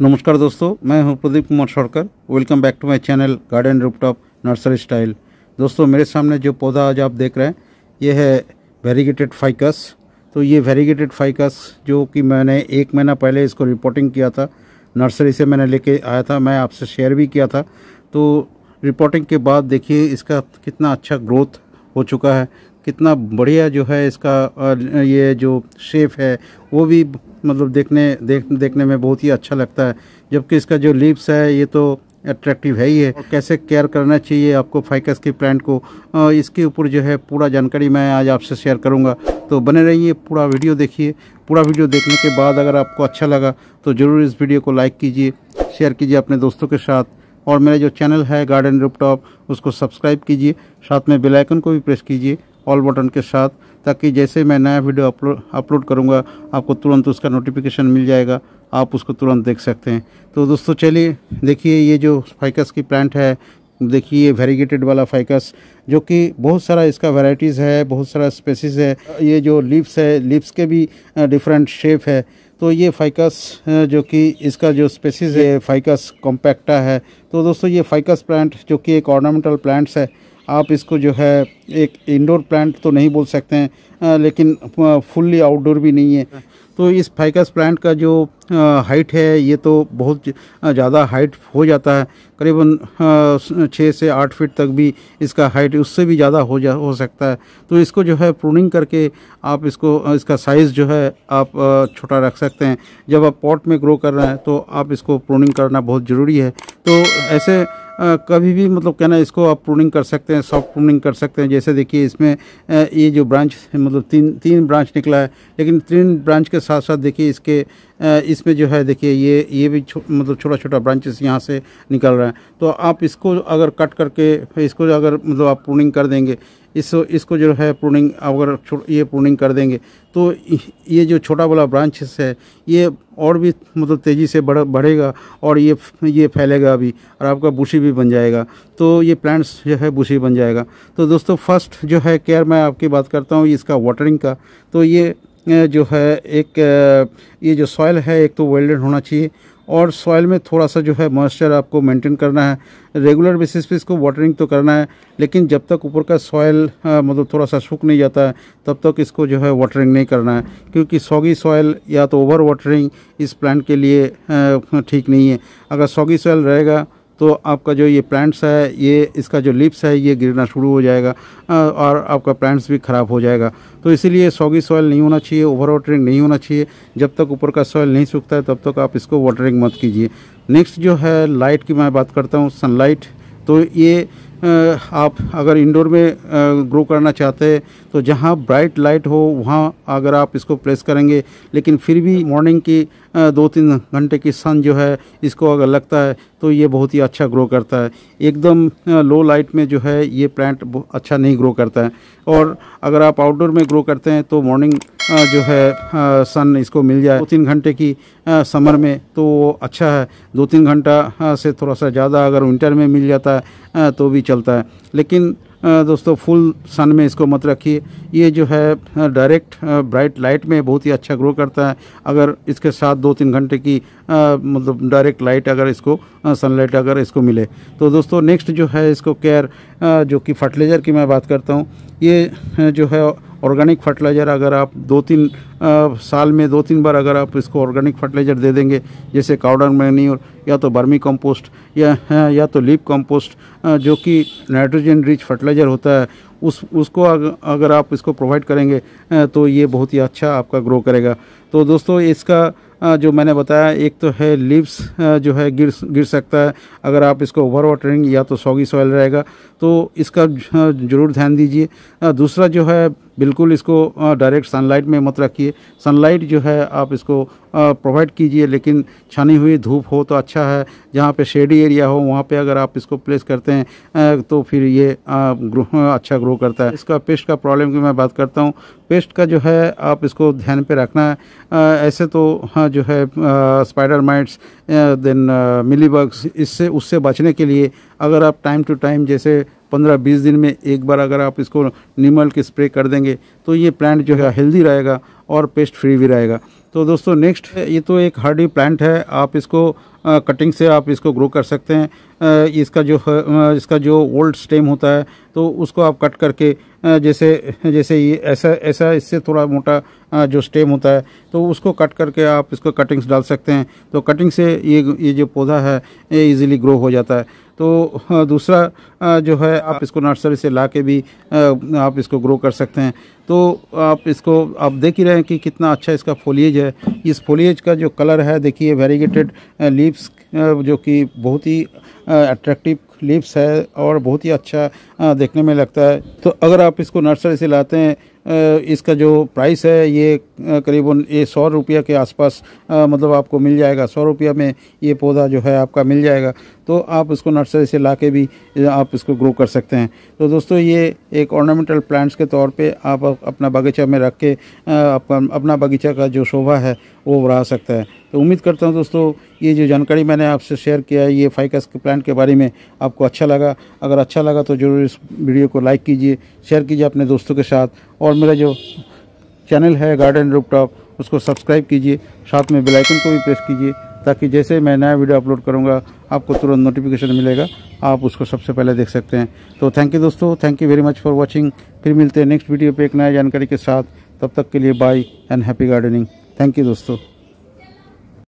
नमस्कार दोस्तों मैं हूं Pradeep Kumar Shaurkar welcome back to my channel garden rooftop nursery style दोस्तों मेरे सामने जो पौधा आज आप देख रहे हैं ये है वेरीगेटेड फाइकस तो ये वेरीगेटेड फाइकस जो कि मैंने एक महीना पहले इसको रिपोर्टिंग किया था नर्सरी से मैंने लेके आया था मैं आपसे शेयर भी किया था तो रिपोर्टिंग के बाद देखिए इसका कितना अच्छा ग्रोथ हो चुका है कितना बढ़िया जो है इसका ये जो शेप है वो भी मतलब देखने देख देखने में बहुत ही अच्छा लगता है जबकि इसका जो लिप्स है ये तो अट्रैक्टिव है ही है कैसे केयर करना चाहिए आपको फाइकस की प्लांट को इसके ऊपर जो है पूरा जानकारी मैं आज आपसे शेयर करूंगा तो बने रहिए पूरा वीडियो देखिए पूरा वीडियो देखने के बाद अगर आपको अच्छा लगा तो ज़रूर इस वीडियो को लाइक कीजिए शेयर कीजिए अपने दोस्तों के साथ और मेरा जो चैनल है गार्डन रूपटॉप उसको सब्सक्राइब कीजिए साथ में बेलाइकन को भी प्रेस कीजिए ऑल बटन के साथ ताकि जैसे मैं नया वीडियो अपलोड अपलोड करूँगा आपको तुरंत उसका नोटिफिकेशन मिल जाएगा आप उसको तुरंत देख सकते हैं तो दोस्तों चलिए देखिए ये जो फाइकस की प्लांट है देखिए ये वेरीगेटेड वाला फाइकस जो कि बहुत सारा इसका वेराइटीज़ है बहुत सारा स्पेसिस है ये जो लिप्स है लिप्स के भी डिफरेंट शेप है तो ये फाइकस जो कि इसका जो स्पेसिस है फाइकस कॉम्पैक्टा है तो दोस्तों ये फाइकस प्लांट जो कि एक ऑर्नामेंटल प्लांट्स है आप इसको जो है एक इंडोर प्लांट तो नहीं बोल सकते हैं लेकिन फुल्ली आउटडोर भी नहीं है तो इस फाइकस प्लांट का जो हाइट है ये तो बहुत ज़्यादा हाइट हो जाता है करीबन छः से आठ फीट तक भी इसका हाइट उससे भी ज़्यादा हो जा हो सकता है तो इसको जो है प्रूनिंग करके आप इसको इसका साइज़ जो है आप छोटा रख सकते हैं जब आप पॉट में ग्रो कर रहे हैं तो आप इसको प्रूनिंग करना बहुत ज़रूरी है तो ऐसे कभी भी मतलब कहना इसको आप प्रूनिंग कर सकते हैं सॉफ्ट प्रूनिंग कर सकते हैं जैसे देखिए इसमें ये जो ब्रांच मतलब तीन तीन ब्रांच निकला है लेकिन तीन ब्रांच के साथ साथ देखिए इसके इसमें जो है देखिए ये ये भी छो, मतलब छोटा छोटा ब्रांचेस यहाँ से निकल रहे हैं तो आप इसको अगर कट करके इसको अगर मतलब आप प्रूनिंग कर देंगे इस इसको जो है प्रूनिंग अगर ये प्रूनिंग कर देंगे तो ये जो छोटा वाला ब्रांचेस है ये और भी मतलब तेज़ी से बढ़ बढ़ेगा और ये ये फैलेगा अभी और आपका बुशी भी बन जाएगा तो ये प्लांट्स जो है बुशी बन जाएगा तो दोस्तों फर्स्ट जो है केयर मैं आपकी बात करता हूँ इसका वाटरिंग का तो ये जो है एक ये जो सॉइल है एक तो वेल्डेड होना चाहिए और सॉइल में थोड़ा सा जो है मॉइस्चर आपको मेंटेन करना है रेगुलर बेसिस पे इसको वाटरिंग तो करना है लेकिन जब तक ऊपर का सॉइल मतलब थोड़ा सा सूख नहीं जाता है तब तक इसको जो है वाटरिंग नहीं करना है क्योंकि सॉगी सॉइल या तो ओवर वाटरिंग इस प्लांट के लिए ठीक नहीं है अगर सॉगी सॉइल रहेगा तो आपका जो ये प्लांट्स है ये इसका जो लिप्स है ये गिरना शुरू हो जाएगा और आपका प्लांट्स भी ख़राब हो जाएगा तो इसीलिए सॉगी सॉयल नहीं होना चाहिए ओवर वाटरिंग नहीं होना चाहिए जब तक ऊपर का सॉयल नहीं सूखता है तब तक आप इसको वाटरिंग मत कीजिए नेक्स्ट जो है लाइट की मैं बात करता हूँ सनलाइट तो ये आप अगर इंडोर में ग्रो करना चाहते हैं तो जहाँ ब्राइट लाइट हो वहाँ अगर आप इसको प्लेस करेंगे लेकिन फिर भी मॉर्निंग की दो तीन घंटे की सन जो है इसको अगर लगता है तो ये बहुत ही अच्छा ग्रो करता है एकदम लो लाइट में जो है ये प्लांट अच्छा नहीं ग्रो करता है और अगर आप आउटडोर में ग्रो करते हैं तो मॉर्निंग जो है सन इसको मिल जाए दो तीन घंटे की समर में तो अच्छा है दो तीन घंटा से थोड़ा सा ज़्यादा अगर विंटर में मिल जाता है तो भी चलता है लेकिन दोस्तों फुल सन में इसको मत रखिए ये जो है डायरेक्ट ब्राइट लाइट में बहुत ही अच्छा ग्रो करता है अगर इसके साथ दो तीन घंटे की मतलब डायरेक्ट लाइट अगर इसको सनलाइट अगर इसको मिले तो दोस्तों नेक्स्ट जो है इसको केयर जो कि फर्टिलाइज़र की मैं बात करता हूँ ये जो है ऑर्गेनिक फर्टिलाइज़र अगर आप दो तीन आ, साल में दो तीन बार अगर आप इसको ऑर्गेनिक फर्टिलाइज़र दे देंगे जैसे काउडर और या तो बर्मी कंपोस्ट या या तो लीप कंपोस्ट जो कि नाइट्रोजन रिच फर्टिलाइज़र होता है उस उसको अग, अगर आप इसको प्रोवाइड करेंगे तो ये बहुत ही अच्छा आपका ग्रो करेगा तो दोस्तों इसका जो मैंने बताया एक तो है लिप्स जो है गिर गिर सकता है अगर आप इसको ओवर वाटरिंग या तो सॉगी सॉइल रहेगा तो इसका ज़रूर ध्यान दीजिए दूसरा जो है बिल्कुल इसको डायरेक्ट सनलाइट में मत रखिए सनलाइट जो है आप इसको प्रोवाइड कीजिए लेकिन छानी हुई धूप हो तो अच्छा है जहाँ पे शेडी एरिया हो वहाँ पे अगर आप इसको प्लेस करते हैं तो फिर ये ग्रो अच्छा ग्रो करता है इसका पेस्ट का प्रॉब्लम की मैं बात करता हूँ पेस्ट का जो है आप इसको ध्यान पे रखना है ऐसे तो हाँ जो है स्पाइडर माइट्स देन मिलीबर्ग्स इससे उससे बचने के लिए अगर आप टाइम टू टाइम जैसे पंद्रह बीस दिन में एक बार अगर आप इसको नीमल के स्प्रे कर देंगे तो ये प्लांट जो है हेल्दी रहेगा और पेस्ट फ्री भी रहेगा तो दोस्तों नेक्स्ट ये तो एक हार्डी प्लांट है आप इसको आ, कटिंग से आप इसको ग्रो कर सकते हैं आ, इसका जो आ, इसका जो ओल्ड स्टेम होता है तो उसको आप कट करके जैसे जैसे ये ऐसा ऐसा इससे थोड़ा मोटा जो स्टेम होता है तो उसको कट करके आप इसको कटिंग्स डाल सकते हैं तो कटिंग से ये ये जो पौधा है ये इजीली ग्रो हो जाता है तो हाँ, दूसरा जो है आप इसको नर्सरी से ला के भी आप इसको ग्रो कर सकते हैं तो आप इसको आप देख ही रहे हैं कि कितना अच्छा इसका फोलिएज है इस फोलिएज का जो कलर है देखिए वेरीगेटेड लीव्स जो कि बहुत ही अट्रैक्टिव लीव्स है और बहुत ही अच्छा देखने में लगता है तो अगर आप इसको नर्सरी से लाते हैं इसका जो प्राइस है ये करीबन ये सौ रुपये के आसपास मतलब आपको मिल जाएगा सौ रुपये में ये पौधा जो है आपका मिल जाएगा तो आप इसको नर्सरी से ला के भी आप इसको ग्रो कर सकते हैं तो दोस्तों ये एक ऑर्नामेंटल प्लांट्स के तौर पे आप अपना बगीचा में रख के आपका अपना बगीचा का जो शोभा है वो बढ़ा सकता है तो उम्मीद करता हूँ दोस्तों ये जो जानकारी मैंने आपसे शेयर किया है ये फाइकस के प्लांट के बारे में आपको अच्छा लगा अगर अच्छा लगा तो ज़रूर इस वीडियो को लाइक कीजिए शेयर कीजिए अपने दोस्तों के साथ और मेरा जो चैनल है गार्डन रूपटॉप उसको सब्सक्राइब कीजिए साथ में बेल आइकन को भी प्रेस कीजिए ताकि जैसे मैं नया वीडियो अपलोड करूँगा आपको तुरंत नोटिफिकेशन मिलेगा आप उसको सबसे पहले देख सकते हैं तो थैंक यू दोस्तों thank you very much for watching फिर मिलते हैं नेक्स्ट वीडियो पर एक नया जानकारी के साथ तब तक के लिए bye and happy gardening thank you दोस्तों